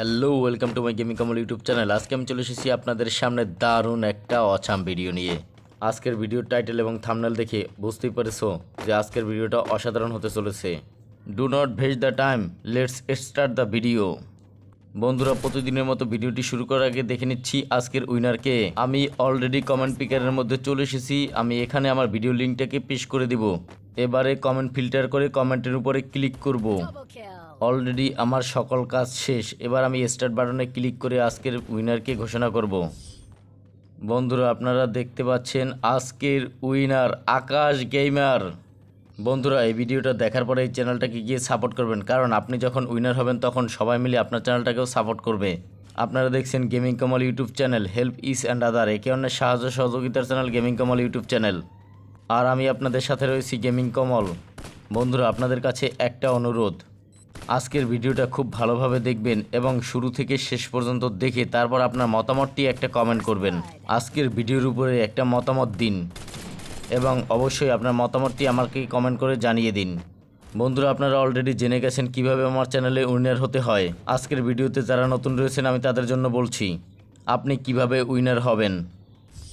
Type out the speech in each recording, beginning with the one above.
Hello welcome to my gaming Kamal YouTube channel আজকে আমি চলে এসেছি আপনাদের সামনে দারুণ একটা অছাম ভিডিও নিয়ে আজকের ভিডিওর টাইটেল এবং থামনেল দেখে বুঝতেই পারছো যে আজকের ভিডিওটা অসাধারণ হতে চলেছে do not waste the time let's start the video বন্ধুরা প্রতিদিনের মতো ভিডিওটি শুরু করার আগে দেখে নিচ্ছি আজকের উইনারকে আমি অলরেডি কমেন্ট পিকারের মধ্যে চলে এসেছি আমি এখানে আমার ভিডিও লিঙ্কটাকে পেশ করে দিব এবারে কমেন্ট ফিল্টার করে কমেন্টের উপরে ক্লিক করব অলরেডি আমার সকল কাজ শেষ এবার আমি স্টার্ট বাটনে ক্লিক করে আজকের উইনারকে ঘোষণা করব। বন্ধুরা আপনারা দেখতে পাচ্ছেন আজকের উইনার আকাশ গেইমার বন্ধুরা এই ভিডিওটা দেখার পরে এই চ্যানেলটাকে গিয়ে সাপোর্ট করবেন কারণ আপনি যখন উইনার হবেন তখন সবাই মিলে আপনার চ্যানেলটাকেও সাপোর্ট করবে আপনারা দেখছেন gaming Kamal YouTube channel help is and other একে অন্যের সাহায্য সহযোগিতার channel gaming Kamal YouTube channel আর আমি আপনাদের সাথে রয়েছি গেমিং কমল বন্ধুরা আপনাদের কাছে একটা অনুরোধ আজকের ভিডিওটা খুব ভালোভাবে দেখবেন এবং শুরু থেকে শেষ পর্যন্ত দেখে তারপর আপনার মতামতটি একটা কমেন্ট করবেন আজকের ভিডিওর উপরে একটা মতামত দিন এবং অবশ্যই আপনার মতামতটি আমাকে কমেন্ট করে জানিয়ে দিন বন্ধুরা আপনারা অলরেডি জেনে গেছেন কিভাবে আমার চ্যানেলে উইনার হতে হয় আজকের ভিডিওতে যারা নতুন রয়েছেন আমি তাদের জন্য বলছি আপনি কিভাবে উইনার হবেন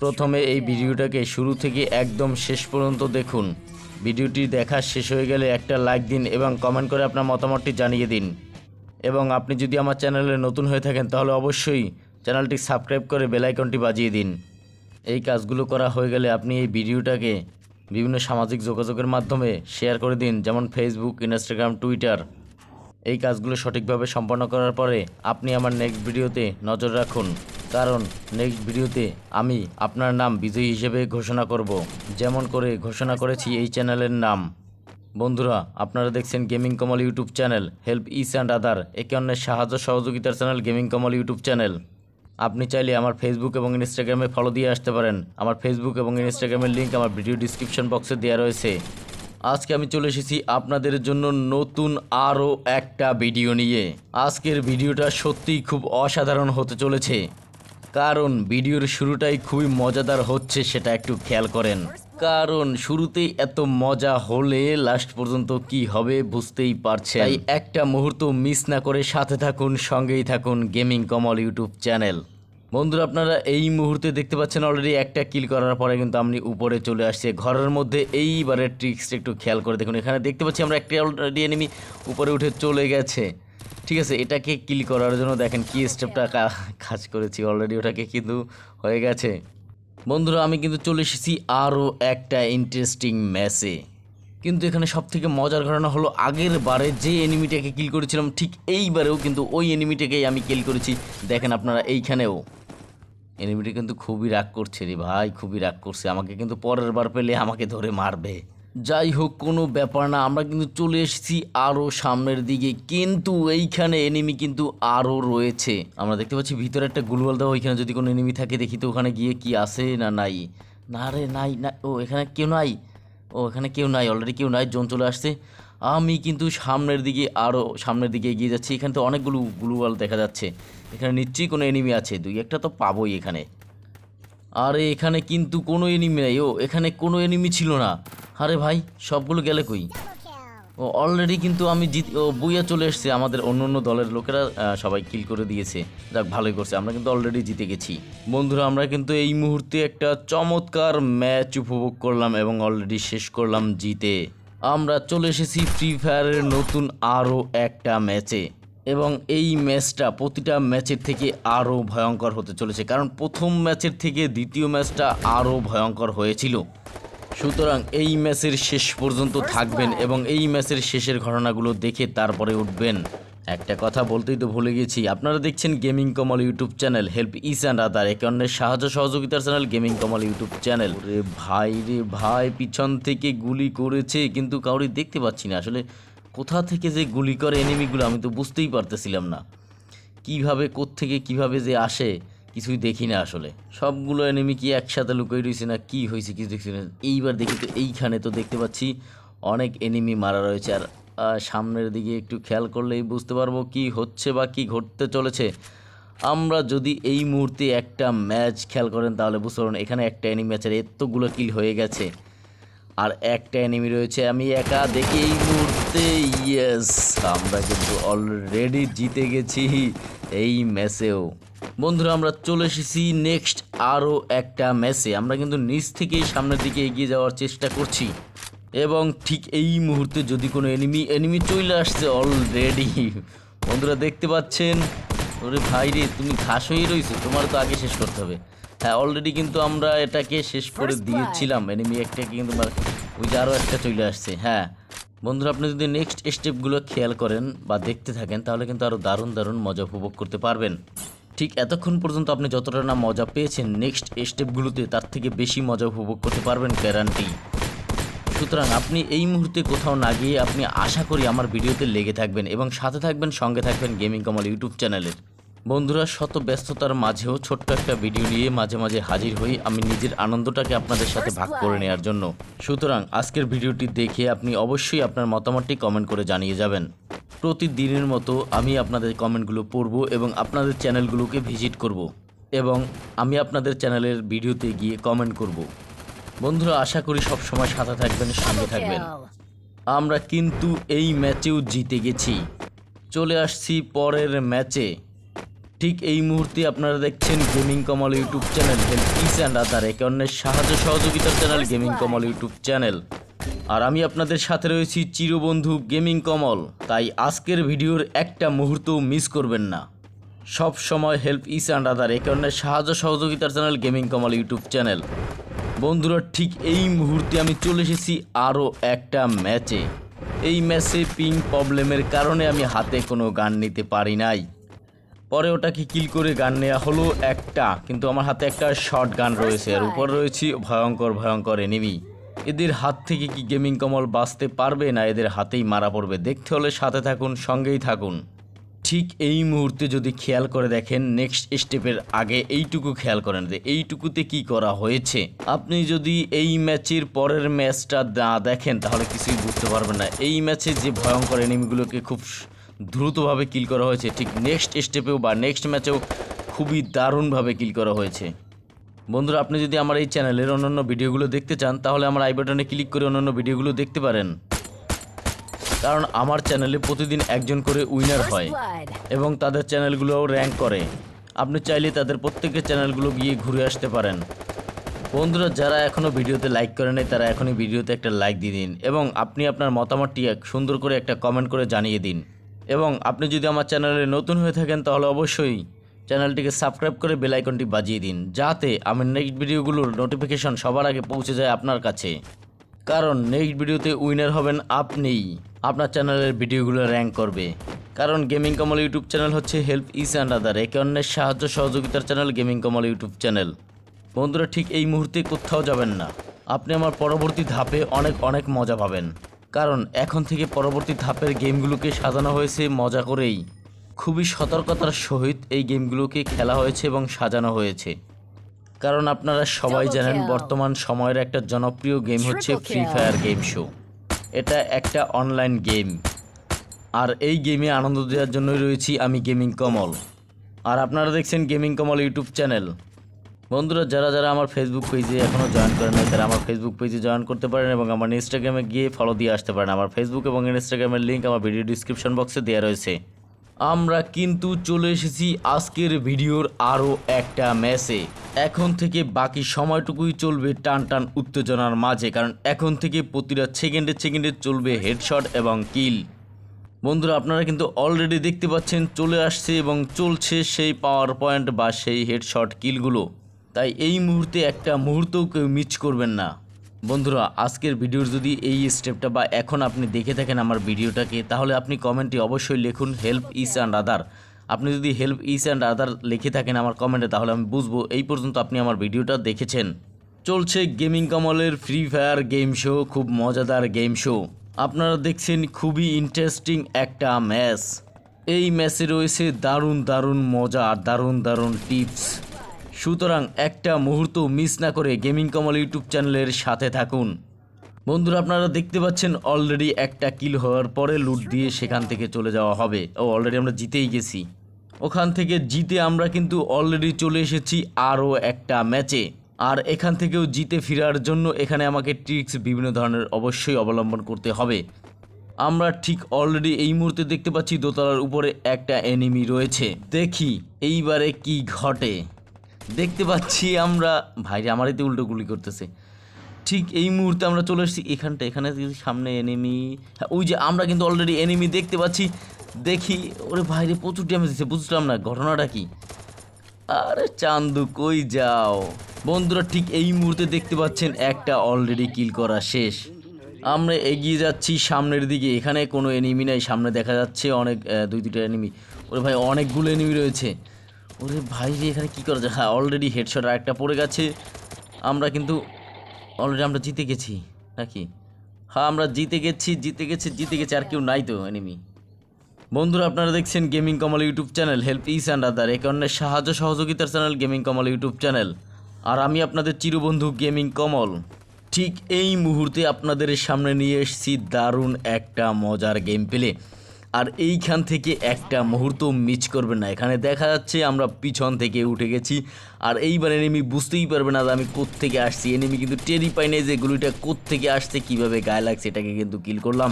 প্রথমে এই ভিডিওটাকে শুরু থেকে একদম শেষ পর্যন্ত দেখুন ভিডিওটি দেখা শেষ হয়ে গেলে একটা লাইক দিন এবং কমেন্ট করে আপনার মতামতটি জানিয়ে দিন এবং আপনি যদি আমার চ্যানেলে নতুন হয়ে থাকেন তাহলে অবশ্যই চ্যানেলটি সাবস্ক্রাইব করে বেলাইকনটি বাজিয়ে দিন এই কাজগুলো করা হয়ে গেলে আপনি এই ভিডিওটাকে বিভিন্ন সামাজিক যোগাযোগের মাধ্যমে শেয়ার করে দিন যেমন ফেসবুক ইনস্টাগ্রাম টুইটার এই কাজগুলো সঠিকভাবে সম্পন্ন করার পরে আপনি আমার নেক্সট ভিডিওতে নজর রাখুন কারণ নেক্সট ভিডিওতে আমি আপনার নাম বিজয়ী হিসেবে ঘোষণা করব যেমন করে ঘোষণা করেছি এই চ্যানেলের নাম বন্ধুরা আপনারা দেখছেন gaming Kamal YouTube channel help is and other একে অন্যের সাহায্য সহযোগিতার channel gaming Kamal YouTube channel আপনি চাইলে আমার ফেসবুক এবং ইনস্টাগ্রামে ফলো দিয়ে আসতে পারেন আমার ফেসবুক এবং ইনস্টাগ্রামের লিঙ্ক আমার ভিডিও ডিসক্রিপশন বক্সে দেওয়া রয়েছে আজকে আমি চলে এসেছি আপনাদের জন্য নতুন আরও একটা ভিডিও নিয়ে আজকের ভিডিওটা সত্যিই খুব অসাধারণ হতে চলেছে কারণ ভিডিওর শুরুটাই খুবই মজাদার হচ্ছে সেটা একটু খেয়াল করেন কারণ শুরুতেই এত মজা হলে লাস্ট পর্যন্ত কি হবে বুঝতেই পারছে তাই একটা মুহূর্ত মিস না করে সাথে থাকুন সঙ্গেই থাকুন গেমিং কমল ইউটিউব চ্যানেল বন্ধুরা আপনারা এই মুহূর্তে দেখতে পাচ্ছেন অলরেডি একটা কিল করার পরে কিন্তু আপনি উপরে চলে আসছে ঘরের মধ্যে এইবারের ট্রিক্সটা একটু খেয়াল করে দেখুন এখানে দেখতে পাচ্ছি আমরা একটা অলরেডি এনিমি উপরে উঠে চলে গেছে ঠিক আছে এটাকে কিল করার জন্য দেখেন কি স্টেপটা কাজ করেছি অলরেডি ওটাকে কিন্তু হয়ে গেছে বন্ধুরা আমি কিন্তু চলে এসেছি আরও একটা ইন্টারেস্টিং ম্যাচে কিন্তু এখানে সব থেকে মজার ঘটনা হলো আগের বারে যে এনিমিটাকে কিল করেছিলাম ঠিক এইবারেও কিন্তু ওই এনিমিটাকেই আমি কিল করেছি দেখেন আপনারা এইখানেও এনিমিটা কিন্তু খুবই রাগ করছে রে ভাই খুবই রাগ করছে আমাকে কিন্তু পরের বার পেলে আমাকে ধরে মারবে যাই হোক কোনো ব্যাপার না আমরা কিন্তু চলে এসেছি আরও সামনের দিকে কিন্তু এইখানে এনিমি কিন্তু আরও রয়েছে আমরা দেখতে পাচ্ছি ভিতরে একটা গুলবাল দেওয়া ওইখানে যদি কোনো এনিমি থাকে দেখি তো ওখানে গিয়ে কি আসে না নাই না রে নাই না ও এখানে কেউ নাই ও এখানে কেউ নাই অলরেডি কেউ নাই জোন চলে আসছে আমি কিন্তু সামনের দিকে আরও সামনের দিকে এগিয়ে যাচ্ছি এখানে তো অনেকগুলো গুলুওয়াল দেখা যাচ্ছে এখানে নিশ্চয়ই কোনো এনিমি আছে দুই একটা তো পাবোই এখানে আরে এখানে কিন্তু কোনো এনিমি নাই ও এখানে কোনো এনিমি ছিল না আরে ভাই সবগুলো গেলে কই ও অলরেডি কিন্তু আমি জিত ও বুইয়া চলে এসছে আমাদের অন্য অন্য দলের লোকেরা সবাই কিল করে দিয়েছে যাক ভালোই করছে আমরা কিন্তু অলরেডি জিতে গেছি বন্ধুরা আমরা কিন্তু এই মুহূর্তে একটা চমৎকার ম্যাচ উপভোগ করলাম এবং অলরেডি শেষ করলাম জিতে আমরা চলে এসেছি ফ্রি ফায়ারের নতুন আরও একটা ম্যাচে এবং এই ম্যাচটা প্রতিটা ম্যাচের থেকে আরও ভয়ঙ্কর হতে চলেছে কারণ প্রথম ম্যাচের থেকে দ্বিতীয় ম্যাচটা আরও ভয়ঙ্কর হয়েছিল সুতরাং এই ম্যাচের শেষ পর্যন্ত থাকবেন এবং এই ম্যাচের শেষের ঘটনাগুলো দেখে তারপরে উঠবেন একটা কথা বলতেই তো ভুলে গেছি আপনারা দেখছেন gaming Kamal YouTube channel help is and other একে অন্যের সাহায্য সহযোগিতার channel gaming Kamal YouTube channel রে ভাই রে ভাই পিছন থেকে গুলি করেছে কিন্তু কাউরি দেখতে পাচ্ছি না আসলে কোথা থেকে যে গুলি করে এনিমিগুলো আমি তো বুঝতেই পারতেছিলাম না কিভাবে থেকে কিভাবে যে আসে কিছুই দেখি না আসলে সবগুলো এনিমি কি একসাথে লুকিয়ে রয়েছে না কি হয়েছে কিছু দেখছি না এইবার দেখি তো এইখানে তো দেখতে পাচ্ছি অনেক এনিমি মারা রয়েছে আর সামনের দিকে একটু খেয়াল করলেই বুঝতে পারবো কি হচ্ছে বা কি ঘটতে চলেছে আমরা যদি এই মুহূর্তে একটা ম্যাচ খেয়াল করেন তাহলে বুঝতে পারবেন এখানে একটা এনিমি আছে এতগুলো কিল হয়ে গেছে আর একটা এনিমি রয়েছে আমি একা দেখি এই মুহূর্তে ইয়েস আমরা কিন্তু অলরেডি জিতে গেছি এই ম্যাচেও বন্ধুরা আমরা চলে এসেছি নেক্সট আরও একটা ম্যাচে আমরা কিন্তু নিচ থেকেই সামনের দিকে এগিয়ে যাওয়ার চেষ্টা করছি এবং ঠিক এই মুহূর্তে যদি কোনো এনিমি এনিমি চলে আসছে অলরেডি বন্ধুরা দেখতে পাচ্ছেন ওরে ভাই রে তুমি ঘাস হয়ে রয়েছো তোমার তো আগে শেষ করতে হবে হ্যাঁ অলরেডি কিন্তু আমরা এটাকে শেষ করে দিয়েছিলাম এনিমি একটাকে কিন্তু মানে ওই যে আরও একটা চলে আসছে হ্যাঁ বন্ধুরা আপনি যদি নেক্সট স্টেপগুলো খেয়াল করেন বা দেখতে থাকেন তাহলে কিন্তু আরও দারুণ দারুণ মজা উপভোগ করতে পারবেন ঠিক এতক্ষণ পর্যন্ত আপনি যতটা না মজা পেয়েছেন নেক্সট স্টেপগুলোতে তার থেকে বেশি মজা উপভোগ করতে পারবেন গ্যারান্টি সুতরাং আপনি এই মুহূর্তে কোথাও না গিয়ে আপনি আশা করি আমার ভিডিওতে লেগে থাকবেন এবং সাথে থাকবেন সঙ্গে থাকবেন গেমিং কমল ইউটিউব চ্যানেলের বন্ধুরা শত ব্যস্ততার মাঝেও ছোট্ট একটা ভিডিও নিয়ে মাঝে মাঝে হাজির হই আমি নিজের আনন্দটাকে আপনাদের সাথে ভাগ করে নেওয়ার জন্য সুতরাং আজকের ভিডিওটি দেখে আপনি অবশ্যই আপনার মতামতটি কমেন্ট করে জানিয়ে যাবেন প্রতিদিনের মতো আমি আপনাদের কমেন্টগুলো পড়ব এবং আপনাদের চ্যানেলগুলোকে ভিজিট করব এবং আমি আপনাদের চ্যানেলের ভিডিওতে গিয়ে কমেন্ট করব বন্ধুরা আশা করি সবসময় সাথে থাকবেন সঙ্গে থাকবেন আমরা কিন্তু এই ম্যাচেও জিতে গেছি চলে আসছি পরের ম্যাচে ঠিক এই মুহূর্তে আপনারা দেখছেন gaming Kamal YouTube channel is and other একে অন্যের সাহায্য সহযোগিতার channel gaming Kamal YouTube channel আর আমি আপনাদের সাথে রয়েছি চিরবন্ধু গেমিং কমল তাই আজকের ভিডিওর একটা মুহূর্ত মিস করবেন না সব সময় হেল্প ইস অ্যান্ড আদার একে অন্যের সাহায্য সহযোগিতার channel gaming Kamal YouTube channel বন্ধুরা ঠিক এই মুহূর্তে আমি চলে এসেছি আরও একটা ম্যাচে এই ম্যাচে পিং প্রবলেমের কারণে আমি হাতে কোনো গান নিতে পারি নাই পরে ওটাকে কিল করে গান নেওয়া হলো একটা কিন্তু আমার হাতে একটা শর্ট গান রয়েছে আর উপর রয়েছে ভয়ঙ্কর ভয়ঙ্কর এনিমি এদের হাত থেকে কি গেমিং কমল বাঁচতে পারবে না এদের হাতেই মারা পড়বে দেখতে হলে সাথে থাকুন সঙ্গেই থাকুন ঠিক এই মুহূর্তে যদি খেয়াল করে দেখেন নেক্সট স্টেপের আগে এইটুকু খেয়াল করেন যে এইটুকুতে কি করা হয়েছে আপনি যদি এই ম্যাচের পরের ম্যাচটা না দেখেন তাহলে কিছুই বুঝতে পারবেন না এই ম্যাচে যে ভয়ঙ্কর এনিমিগুলোকে খুব দ্রুতভাবে কিল করা হয়েছে ঠিক নেক্সট স্টেপেও বা নেক্সট ম্যাচেও খুবই দারুণভাবে কিল করা হয়েছে বন্ধুরা আপনি যদি আমার এই চ্যানেলের অন্যান্য ভিডিওগুলো দেখতে চান তাহলে আমার আই বাটনে ক্লিক করে অন্যান্য ভিডিওগুলো দেখতে পারেন কারণ আমার চ্যানেলে প্রতিদিন একজন করে উইনার হয় এবং তাদের চ্যানেলগুলোও র্যাঙ্ক করে আপনি চাইলে তাদের প্রত্যেকের চ্যানেলগুলো গিয়ে ঘুরে আসতে পারেন বন্ধুরা যারা এখনও ভিডিওতে লাইক করে নেয় তারা এখনই ভিডিওতে একটা লাইক দিয়ে দিন এবং আপনি আপনার মতামতটি এক সুন্দর করে একটা কমেন্ট করে জানিয়ে দিন এবং আপনি যদি আমার চ্যানেলে নতুন হয়ে থাকেন তাহলে অবশ্যই চ্যানেলটিকে সাবস্ক্রাইব করে বেল আইকনটি বাজিয়ে দিন যাতে আমি নেক্সট ভিডিওগুলোর নোটিফিকেশন সবার আগে পৌঁছে যায় আপনার কাছে কারণ নেক্সট ভিডিওতে উইনার হবেন আপনিই আপনার চ্যানেলের ভিডিওগুলো র্যাঙ্ক করবে কারণ গেমিং কমল ইউটিউব চ্যানেল হচ্ছে হেল্প ইস অ্যান্ড আদার একে অন্যের সাহায্য সহযোগিতার channel gaming Kamal YouTube channel বন্ধুরা ঠিক এই মুহূর্তে কোথাও যাবেন না আপনি আমার পরবর্তী ধাপে অনেক অনেক মজা পাবেন কারণ এখন থেকে পরবর্তী ধাপের গেমগুলোকে সাজানো হয়েছে মজা করেই খুবই সতর্কতার সহিত এই গেমগুলোকে খেলা হয়েছে এবং সাজানো হয়েছে কারণ আপনারা সবাই জানেন বর্তমান সময়ের একটা জনপ্রিয় গেম হচ্ছে ফ্রি ফায়ার গেম শো এটা একটা অনলাইন গেম আর এই গেমে আনন্দ দেওয়ার জন্যই রয়েছি আমি গেমিং কমল আর আপনারা দেখছেন গেমিং কমল ইউটিউব চ্যানেল বন্ধুরা যারা যারা আমার ফেসবুক পেজে এখনও জয়েন করেন নাই তারা আমার ফেসবুক পেজে জয়েন করতে পারেন এবং আমার ইনস্টাগ্রামে গিয়ে ফলো দিয়ে আসতে পারেন আমার ফেসবুক এবং ইনস্টাগ্রামের লিঙ্ক আমার ভিডিও ডিসক্রিপশন বক্সে দেওয়া রয়েছে আমরা কিন্তু চলে এসেছি আজকের ভিডিওর আরও একটা ম্যাচে এখন থেকে বাকি সময়টুকুই চলবে টান টান উত্তেজনার মাঝে কারণ এখন থেকে প্রতিটা সেকেন্ডে সেকেন্ডে চলবে হেডশট এবং কিল বন্ধুরা আপনারা কিন্তু অলরেডি দেখতে পাচ্ছেন চলে আসছে এবং চলছে সেই পাওয়ার পয়েন্ট বা সেই হেডশট কিলগুলো তাই এই মুহূর্তে একটা মুহূর্তও কেউ মিস করবেন না বন্ধুরা আজকের ভিডিওর যদি এই স্টেপটা বা এখন আপনি দেখে থাকেন আমার ভিডিওটাকে তাহলে আপনি কমেন্টে অবশ্যই লিখুন হেল্প ইস অ্যান্ড আদার আপনি যদি হেল্প ইস অ্যান্ড আদার লিখে থাকেন আমার কমেন্টে তাহলে আমি বুঝবো এই পর্যন্ত আপনি আমার ভিডিওটা দেখেছেন চলছে গেমিং কমলের ফ্রি ফায়ার গেম শো খুব মজাদার গেম শো আপনারা দেখছেন খুবই ইন্টারেস্টিং একটা ম্যাচ এই ম্যাচে রয়েছে দারুণ দারুণ মজা দারুণ দারুণ টিপস সুতরাং একটা মুহূর্ত মিস না করে গেমিং কমল ইউটিউব চ্যানেলের সাথে থাকুন বন্ধুরা আপনারা দেখতে পাচ্ছেন অলরেডি একটা কিল হওয়ার পরে লুট দিয়ে সেখান থেকে চলে যাওয়া হবে ও অলরেডি আমরা জিতেই গেছি ওখান থেকে জিতে আমরা কিন্তু অলরেডি চলে এসেছি আরও একটা ম্যাচে আর এখান থেকেও জিতে ফেরার জন্য এখানে আমাকে ট্রিক্স বিভিন্ন ধরনের অবশ্যই অবলম্বন করতে হবে আমরা ঠিক অলরেডি এই মুহূর্তে দেখতে পাচ্ছি দোতলার উপরে একটা এনিমি রয়েছে দেখি এইবারে কি ঘটে দেখতে পাচ্ছি আমরা ভাইরে আমার এতে উল্টো গুলি করতেছে ঠিক এই মুহূর্তে আমরা চলে এসেছি এখানটা এখানে সামনে এনিমি হ্যাঁ, ওই যে আমরা কিন্তু অলরেডি এনিমি দেখতে পাচ্ছি দেখি ওরে ভাইরে প্রচুর ড্যামেজ দিচ্ছে বুঝলাম না ঘটনাটা কি আরে চান্দু কই যাও বন্ধুরা ঠিক এই মুহূর্তে দেখতে পাচ্ছেন একটা অলরেডি কিল করা শেষ আমরা এগিয়ে যাচ্ছি সামনের দিকে এখানে কোনো এনিমি নাই সামনে দেখা যাচ্ছে অনেক দুই দুটো এনিমি ওরে ভাই অনেকগুলো এনিমি রয়েছে ওরে ভাই রে এখানে কী করা যায় হ্যাঁ অলরেডি হেডশট আর একটা পড়ে গেছে আমরা কিন্তু অলরেডি আমরা জিতে গেছি নাকি হ্যাঁ আমরা জিতে গেছি জিতে গেছি জিতে গেছি আর কেউ নাই তো এনিমি বন্ধুরা আপনারা দেখছেন gaming Kamal YouTube channel help is and other এ কারণে সাহায্য সহযোগিতার channel gaming Kamal YouTube channel আর আমি আপনাদের চিরবন্ধু গেমিং কমল ঠিক এই মুহূর্তে আপনাদের সামনে নিয়ে এসেছি দারুণ একটা মজার গেম প্লে আর এইখান থেকে একটা মুহূর্ত মিস করবে না এখানে দেখা যাচ্ছে আমরা পিছন থেকে উঠে গেছি আর এইবার এনেমি বুঝতেই পারবে না যে আমি কোত্থেকে আসছি এনেমি কিন্তু টেরি পাই নাই যে গুলিটা কোত্থেকে আসছে কিভাবে গায়ে লাগছে এটাকে কিন্তু কিল করলাম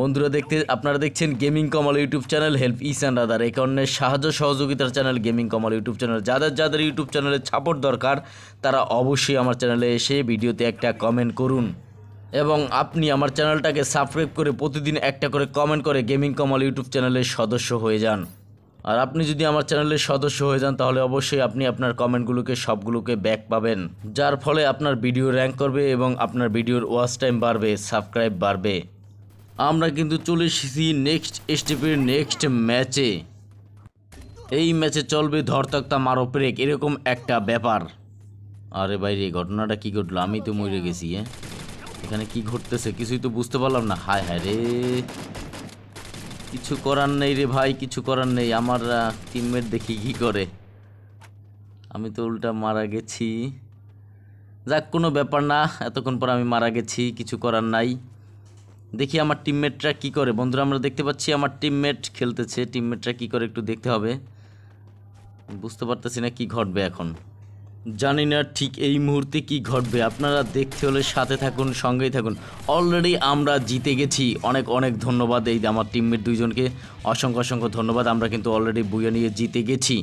বন্ধুরা দেখতে আপনারা দেখছেন gaming Kamal YouTube channel help is and other এই কারণে সাহায্য সহযোগিতার channel gaming Kamal YouTube channel যাদের যাদের ইউটিউব চ্যানেলে সাপোর্ট দরকার তারা অবশ্যই আমার চ্যানেলে এসে ভিডিওতে একটা কমেন্ট করুন এবং আপনি আমার চ্যানেলটাকে সাবস্ক্রাইব করে প্রতিদিন একটা করে কমেন্ট করে গেমিং কমল ইউটিউব চ্যানেলের সদস্য হয়ে যান আর আপনি যদি আমার চ্যানেলের সদস্য হয়ে যান তাহলে অবশ্যই আপনি আপনার কমেন্টগুলোকে সবগুলোকে ব্যাক পাবেন যার ফলে আপনার ভিডিও র্যাঙ্ক করবে এবং আপনার ভিডিওর ওয়াচ টাইম বাড়বে সাবস্ক্রাইব বাড়বে আমরা কিন্তু চলে এসেছি নেক্সট স্টেপের নেক্সট ম্যাচে এই ম্যাচে চলবে ধরতাক্তা মারো ব্রেক এরকম একটা ব্যাপার আরে বাইরে ঘটনাটা কি ঘটলো আমি তো মরে গেছি হ্যাঁ এখানে কি ঘটতেছে কিছুই তো বুঝতে পারলাম না হায় হায় রে কিছু করার নেই রে ভাই কিছু করার নেই আমার টিমমেট দেখি কি করে আমি তো উল্টা মারা গেছি যাক কোনো ব্যাপার না এতক্ষণ পর আমি মারা গেছি কিছু করার নাই দেখি আমার টিমমেটরা কি করে বন্ধুরা আমরা দেখতে পাচ্ছি আমার টিমমেট খেলতেছে টিমমেটরা কি করে একটু দেখতে হবে বুঝতে পারতেছি না কি ঘটবে এখন জানি না ঠিক এই মুহূর্তে কি ঘটবে আপনারা দেখতে হলে সাথে থাকুন সঙ্গেই থাকুন অলরেডি আমরা জিতে গেছি অনেক অনেক ধন্যবাদ এই আমার টিমমেট দুইজনকে অসংখ্য অসংখ্য ধন্যবাদ আমরা কিন্তু অলরেডি বইয়ে নিয়ে জিতে গেছি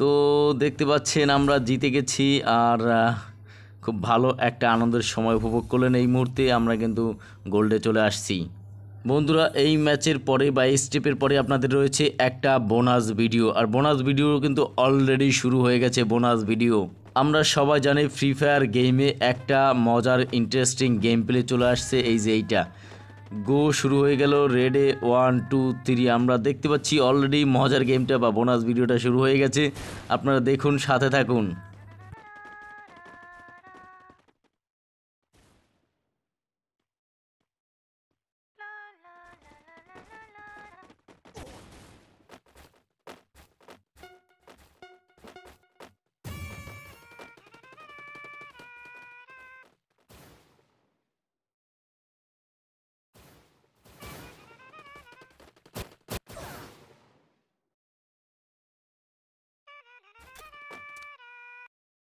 তো দেখতে পাচ্ছেন আমরা জিতে গেছি আর খুব ভালো একটা আনন্দের সময় উপভোগ করলেন এই মুহূর্তে আমরা কিন্তু গোল্ডে চলে আসছি বন্ধুরা এই ম্যাচের পরে বা এই স্টেপের পরে আপনাদের রয়েছে একটা বোনাস ভিডিও আর বোনাস ভিডিও কিন্তু অলরেডি শুরু হয়ে গেছে বোনাস ভিডিও আমরা সবাই জানি ফ্রি ফায়ার গেমে একটা মজার ইন্টারেস্টিং গেম প্লে চলে আসছে এই যে এইটা গো শুরু হয়ে গেল রেডে ওয়ান টু থ্রি আমরা দেখতে পাচ্ছি অলরেডি মজার গেমটা বা বোনাস ভিডিওটা শুরু হয়ে গেছে আপনারা দেখুন সাথে থাকুন